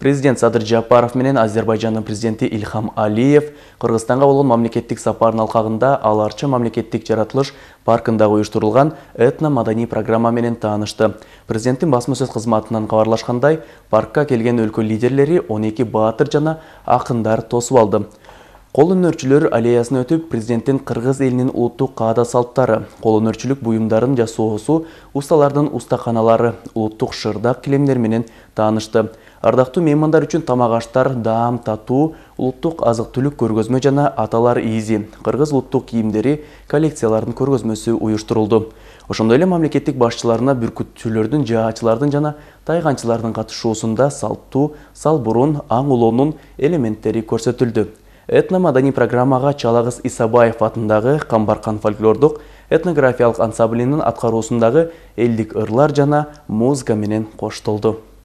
Президент Садыр Жапаров менен Азербайджанның президенті Ильхам Алиев Қырғыстанға болгон мамлекеттік сапарын алқағында Аларчы мамлекеттік жаратылыш паркында уюштурулган этно-маданий программа менен таанышты. Президенттің басма қызматынан қаварлашқандай паркқа келген өлкө лидерлері 12 батыр жана ақындар тосуп алды. кол өнөрчүлөр аллеясына өтүп президенттин кыргыз элинин улуттук каада салттары кол өнөрчүлүк буюмдарын жасоосу усталардын устаканалары улуттук шырдак килемдер менен таанышты ардактуу меймандар үчүн тамак аштар даам татуу улуттук азык түлүк көргөзмө жана аталар ийзи кыргыз улуттук кийимдери коллекциялардын көргөзмөсү уюштурулду ошондой эле мамлекеттик башчыларына бүркүтчүлөрдүн жаачылардын жана тайганчылардын катышуусунда салттуу сал бурун аң улонун элементтери көрсөтүлдү этномадани программаға Чалағыз Исабаев атындағы Қамбарқан фольклордық этнографиялық ансаблинің атқарусындағы элдик ырлар жана музыка менен коштолду